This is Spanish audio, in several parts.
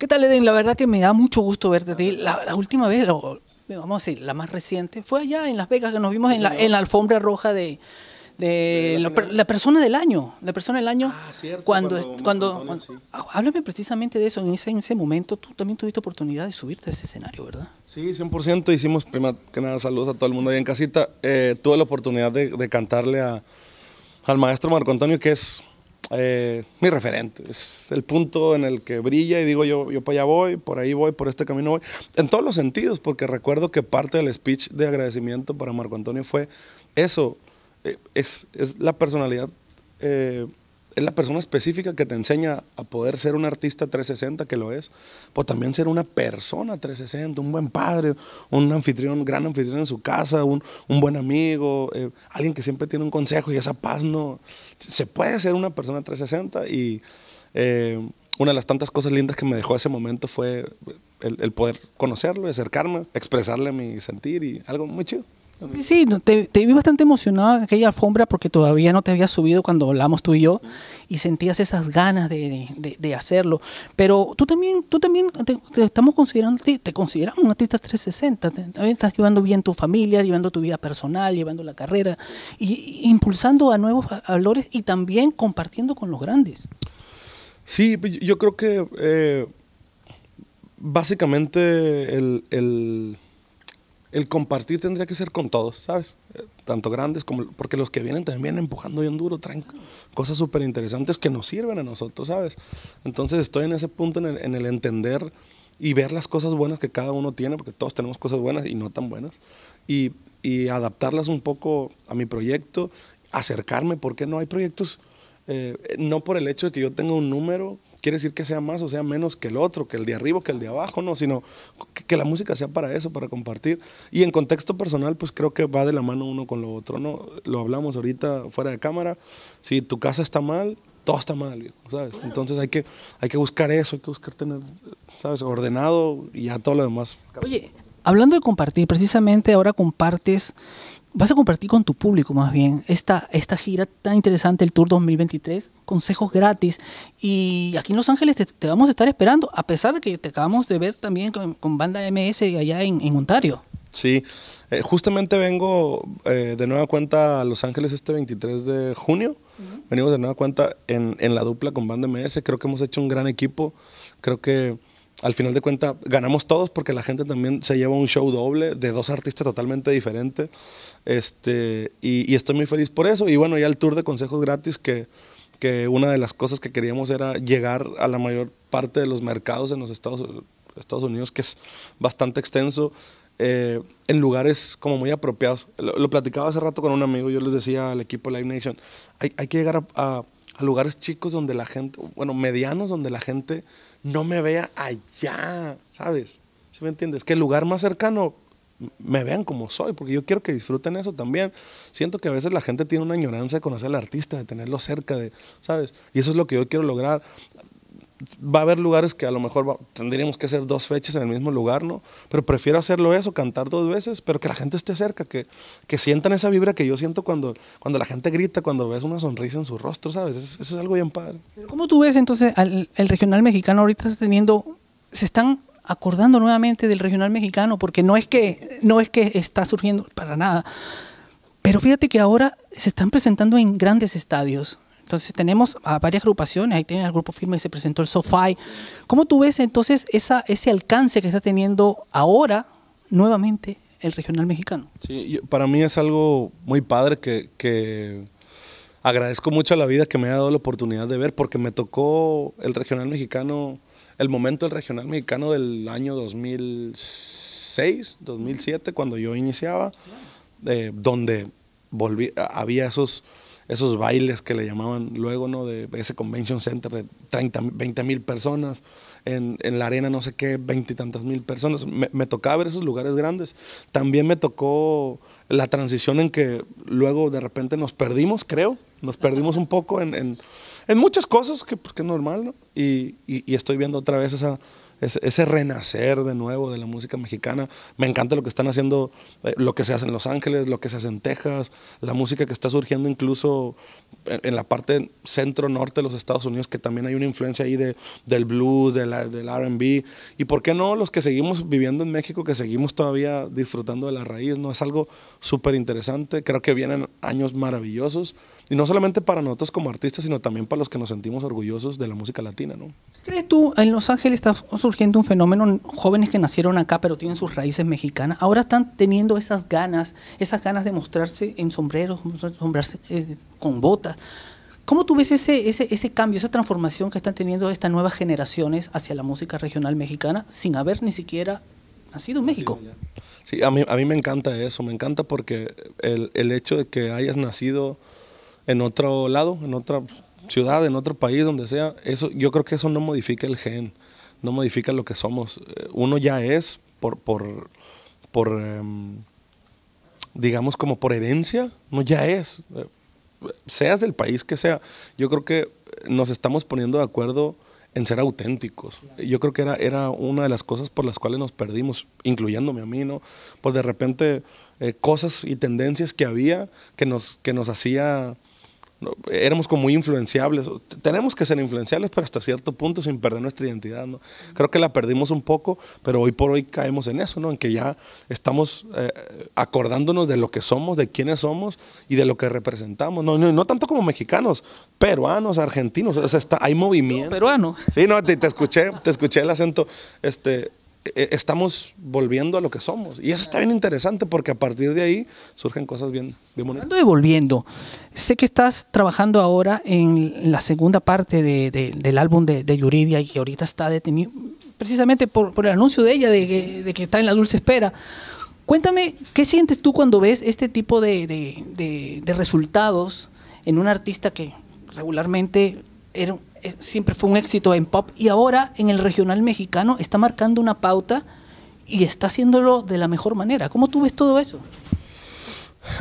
¿Qué tal, Eden? La verdad que me da mucho gusto verte. Ti. La, última vez, vamos a decir, la más reciente, fue allá en Las Vegas que nos vimos en la, alfombra roja de, la, persona del año, la persona del año, ah, cierto, cuando, cuando, ah, háblame precisamente de eso, en ese, momento tú también tuviste oportunidad de subirte a ese escenario, ¿verdad? Sí, 100%, hicimos, primero que nada, saludos a todo el mundo ahí en casita, eh, tuve la oportunidad de, cantarle al maestro Marco Antonio, que es eh, mi referente. Es el punto en el que brilla y digo yo, yo para allá voy, por ahí voy, por este camino voy. En todos los sentidos, porque recuerdo que parte del speech de agradecimiento para Marco Antonio fue eso. Eh, es, la personalidad eh, es la persona específica que te enseña a poder ser un artista 360, que lo es, pero también ser una persona 360, un buen padre, un anfitrión, gran anfitrión en su casa, un, buen amigo, eh, alguien que siempre tiene un consejo y esa paz no... Se puede ser una persona 360 y eh, una de las tantas cosas lindas que me dejó ese momento fue el, el poder conocerlo, acercarme, expresarle mi sentir y algo muy chido. Sí, te, vi bastante emocionada aquella alfombra porque todavía no te había subido cuando hablamos tú y yo y sentías esas ganas de, hacerlo. Pero tú también, tú también te, estamos considerando, te consideramos un artista 360. También estás llevando bien tu familia, llevando tu vida personal, llevando la carrera, y, impulsando a nuevos valores y también compartiendo con los grandes. Sí, pues, yo creo que eh, básicamente el el compartir tendría que ser con todos, ¿sabes? Eh, tanto grandes como... Porque los que vienen también vienen empujando bien duro, traen cosas súper interesantes que nos sirven a nosotros, ¿sabes? Entonces estoy en ese punto en el, entender y ver las cosas buenas que cada uno tiene, porque todos tenemos cosas buenas y no tan buenas, y, adaptarlas un poco a mi proyecto, acercarme, porque no hay proyectos, eh, no por el hecho de que yo tenga un número quiere decir que sea más o sea menos que el otro, que el de arriba, que el de abajo, no, sino que, la música sea para eso, para compartir. Y en contexto personal, pues creo que va de la mano uno con lo otro, ¿no? Lo hablamos ahorita fuera de cámara, si tu casa está mal, todo está mal, ¿sabes? Entonces hay que, hay que buscar eso, hay que buscar tener, ¿sabes? Ordenado y ya todo lo demás. Oye, hablando de compartir, precisamente ahora compartes, vas a compartir con tu público más bien, esta, esta gira tan interesante, el Tour 2023, consejos gratis. Y aquí en Los Ángeles te, vamos a estar esperando, a pesar de que te acabamos de ver también con, Banda MS allá en, en Ontario. Sí, eh, justamente vengo eh, de nueva cuenta a Los Ángeles este 23 de junio. Venimos de nueva cuenta en, en la dupla con Banda MS. Creo que hemos hecho un gran equipo. Creo que al final de cuentas ganamos todos porque la gente también se lleva un show doble de dos artistas totalmente diferentes. Este, y, estoy muy feliz por eso. Y bueno, ya el tour de consejos gratis, que, que una de las cosas que queríamos era llegar a la mayor parte de los mercados en los Estados, Estados Unidos, que es bastante extenso. Eh, en lugares como muy apropiados. Lo, platicaba hace rato con un amigo, yo les decía al equipo Live Nation, hay, que llegar a a lugares chicos donde la gente, bueno, medianos donde la gente no me vea allá, ¿sabes? ¿Sí me entiendes? Que el lugar más cercano me vean como soy, porque yo quiero que disfruten eso también. Siento que a veces la gente tiene una ignorancia de conocer al artista, de tenerlo cerca, de, ¿sabes? Y eso es lo que yo quiero lograr va a haber lugares que a lo mejor tendríamos que hacer dos fechas en el mismo lugar, ¿no? Pero prefiero hacerlo eso, cantar dos veces, pero que la gente esté cerca, que, que sientan esa vibra que yo siento cuando, cuando la gente grita, cuando ves una sonrisa en su rostro, ¿sabes? Eso, es algo bien padre. ¿Cómo tú ves entonces al, el regional mexicano ahorita teniendo, se están acordando nuevamente del regional mexicano, porque no es que, no es que está surgiendo para nada, pero fíjate que ahora se están presentando en grandes estadios. Entonces tenemos varias agrupaciones, ahí tienen el grupo firme que se presentó el SoFi. ¿Cómo tú ves entonces ese alcance que está teniendo ahora nuevamente el regional mexicano? Sí, para mí es algo muy padre que, agradezco mucho a la vida que me ha dado la oportunidad de ver porque me tocó el regional mexicano, el momento del regional mexicano del año 2006, 2007, cuando yo iniciaba, eh, donde había esos esos bailes que le llamaban luego, ¿no? De ese convention center de 30, 20 mil personas, en, la arena no sé qué, 20 y tantas mil personas. Me, tocaba ver esos lugares grandes. También me tocó la transición en que luego de repente nos perdimos, creo, nos perdimos un poco en, muchas cosas que, porque pues, es normal, ¿no? y estoy viendo otra vez esa ese, renacer de nuevo de la música mexicana. Me encanta lo que están haciendo, eh, lo que se hace en Los Ángeles, lo que se hace en Texas, la música que está surgiendo incluso en, la parte centro-norte de los Estados Unidos, que también hay una influencia ahí del blues, del RB. Y por qué no los que seguimos viviendo en México, que seguimos todavía disfrutando de la raíz, ¿no? Es algo súper interesante. Creo que vienen años maravillosos. Y no solamente para nosotros como artistas, sino también para los que nos sentimos orgullosos de la música latina, ¿no? ¿Crees tú, en Los Ángeles está surgiendo un fenómeno, jóvenes que nacieron acá pero tienen sus raíces mexicanas, ahora están teniendo esas ganas, esas ganas de mostrarse en sombreros, sombrarse eh, con botas. ¿Cómo tú ves ese, ese, ese, cambio, esa transformación que están teniendo estas nuevas generaciones hacia la música regional mexicana sin haber ni siquiera nacido en México? Sí, a mí, a mí me encanta eso, me encanta porque el, el hecho de que hayas nacido en otro lado, en otra ciudad, en otro país, donde sea, eso, yo creo que eso no modifica el gen, no modifica lo que somos. Eh, uno ya es por, por, por em, digamos, como por herencia, no ya es. Eh, seas del país que sea, yo creo que nos estamos poniendo de acuerdo en ser auténticos. Yo creo que era, era una de las cosas por las cuales nos perdimos, incluyéndome a mí, ¿no? Pues de repente eh, cosas y tendencias que había que nos, que nos hacía éramos como muy influenciables. Tenemos que ser influenciables, pero hasta cierto punto sin perder nuestra identidad. ¿no? Creo que la perdimos un poco, pero hoy por hoy caemos en eso, ¿no? en que ya estamos eh, acordándonos de lo que somos, de quiénes somos y de lo que representamos. No, tanto como mexicanos, peruanos, argentinos. O sea, está, hay movimiento. Peruano. Sí, no, te, te, escuché, te escuché el acento. Este, e-, estamos volviendo a lo que somos. Y eso está bien interesante porque a partir de ahí surgen cosas bien, bonitas. volviendo, sé que estás trabajando ahora en la segunda parte del álbum de, Yuridia y que ahorita está detenido precisamente por, el anuncio de ella de que, está en la dulce espera. Cuéntame, ¿qué sientes tú cuando ves este tipo de, resultados en un artista que regularmente era eh, siempre fue un éxito en pop y ahora en el regional mexicano está marcando una pauta y está haciéndolo de la mejor manera. ¿Cómo tú ves todo eso?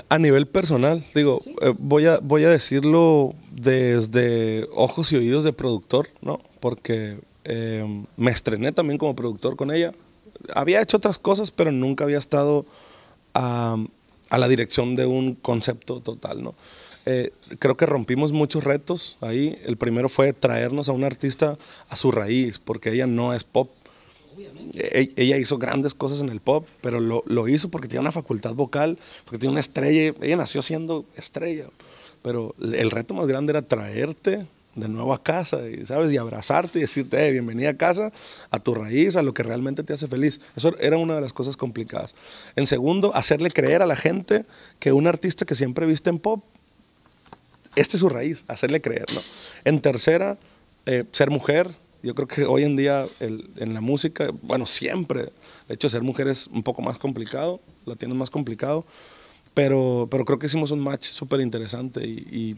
A nivel personal, digo, eh, voy, a, voy a decirlo desde ojos y oídos de productor, ¿no? Porque eh, me estrené también como productor con ella. Había hecho otras cosas, pero nunca había estado a, a la dirección de un concepto total, ¿no? Eh, creo que rompimos muchos retos ahí. El primero fue traernos a una artista a su raíz, porque ella no es pop. E-, e-, ella hizo grandes cosas en el pop, pero lo, lo, hizo porque tiene una facultad vocal, porque tiene una estrella. Ella nació siendo estrella, pero el reto más grande era traerte de nuevo a casa, y, ¿sabes? Y abrazarte y decirte, bienvenida a casa, a tu raíz, a lo que realmente te hace feliz. Eso era una de las cosas complicadas. En segundo, hacerle creer a la gente que un artista que siempre viste en pop esta es su raíz, hacerle ¿no? En tercera, eh, ser mujer. Yo creo que hoy en día en la música, bueno, siempre, de hecho ser mujer es un poco más complicado, la tienes más complicado, pero, pero creo que hicimos un match súper interesante y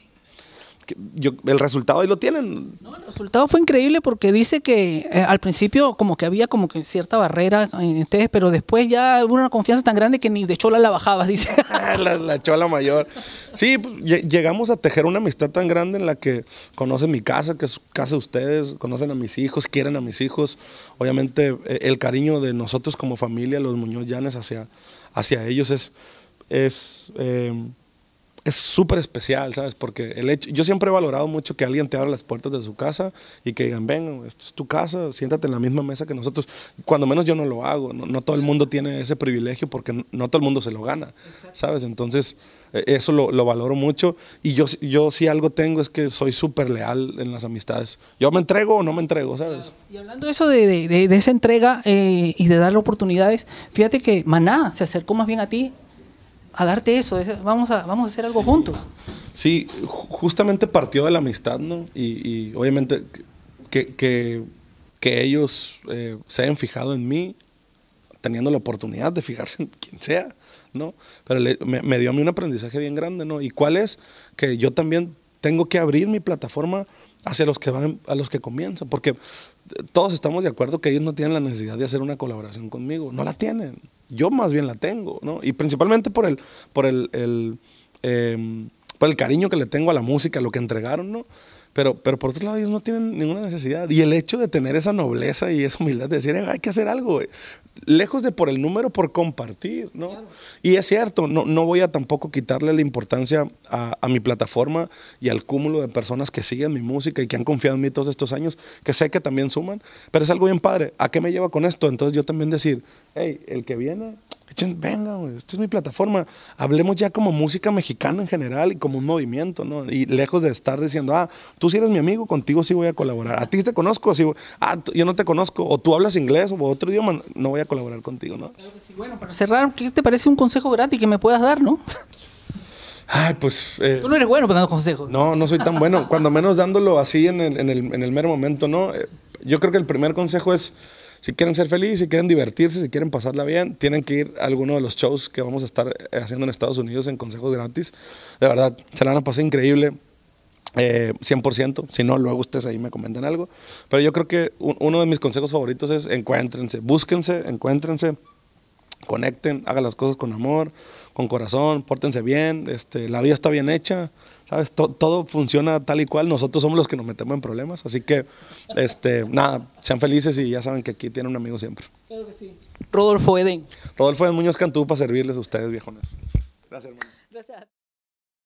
el resultado ahí lo tienen. el resultado fue increíble porque dice que eh, al principio como que había como que cierta barrera en ustedes, pero después ya hubo una confianza tan grande que ni de chola la bajabas, dice. Ah, la, chola mayor. Sí, pues, llegamos a tejer una amistad tan grande en la que conocen mi casa, que es casa de ustedes, conocen a mis hijos, quieren a mis hijos. Obviamente eh, el cariño de nosotros como familia, los Muñoz Llanes, hacia, hacia ellos es... Eh, es súper especial, ¿sabes? Porque el hecho, yo siempre he valorado mucho que alguien te abra las puertas de su casa y que digan, ven, esto es tu casa, siéntate en la misma mesa que nosotros. Cuando menos yo no lo hago, no, todo el mundo tiene ese privilegio porque no, todo el mundo se lo gana, ¿sabes? Entonces, e, eso lo, valoro mucho y yo, yo si algo tengo es que soy súper leal en las amistades. Yo me entrego o no me entrego, ¿sabes? Y hablando eso, de, de, esa entrega eh, y de darle oportunidades, fíjate que Maná se acercó más bien a ti a darte eso, vamos a, vamos a hacer algo juntos. Sí, justamente partió de la amistad, ¿no? Y, obviamente que, que, que ellos eh, se hayan fijado en mí, teniendo la oportunidad de fijarse en quien sea, ¿no? Pero me, dio a mí un aprendizaje bien grande, ¿no? ¿Y cuál es? Que yo también tengo que abrir mi plataforma hacia los que van, a los que comienzan, porque todos estamos de acuerdo que ellos no tienen la necesidad de hacer una colaboración conmigo, no la tienen yo más bien la tengo, ¿no? Y principalmente por el, por el, el em, por el cariño que le tengo a la música, a lo que entregaron, ¿no? Pero, pero por otro lado, ellos no tienen ninguna necesidad. Y el hecho de tener esa nobleza y esa humildad de decir, eh, hay que hacer algo, eh". lejos de por el número, por compartir, ¿no? Y es cierto, no, no voy a tampoco quitarle la importancia a, a, mi plataforma y al cúmulo de personas que siguen mi música y que han confiado en mí todos estos años, que sé que también suman, pero es algo bien padre. ¿A qué me lleva con esto? Entonces yo también decir, hey, el que viene venga, esta es mi plataforma. Hablemos ya como música mexicana en general y como un movimiento, ¿no? Y lejos de estar diciendo, ah, tú si sí eres mi amigo, contigo sí voy a colaborar. A ti te conozco, así, ah, yo no te conozco, o tú hablas inglés o otro idioma, no voy a colaborar contigo, ¿no? Claro que sí. Bueno, para cerrar, ¿qué te parece un consejo gratis que me puedas dar, no? Ay, pues. Eh, tú no eres bueno para dar consejos. No, no soy tan bueno. cuando menos dándolo así en el, mero momento, ¿no? Eh, yo creo que el primer consejo es si quieren ser felices, si quieren divertirse, si quieren pasarla bien, tienen que ir a alguno de los shows que vamos a estar eh, haciendo en Estados Unidos en consejos gratis. De verdad, se la van a pasar increíble. 100%, eh, si no, luego ustedes ahí me comentan algo. Pero yo creo que uno de mis consejos favoritos es encuéntrense, búsquense, encuéntrense, conecten, hagan las cosas con amor, con corazón, pórtense bien, este, la vida está bien hecha, todo, funciona tal y cual. Nosotros somos los que nos metemos en problemas. Así que, este, nada, sean felices y ya saben que aquí tienen un amigo siempre. Claro que sí. Rodolfo Eden. Rodolfo Eden Muñoz Cantú para servirles a ustedes, viejones. Gracias, hermano. Gracias.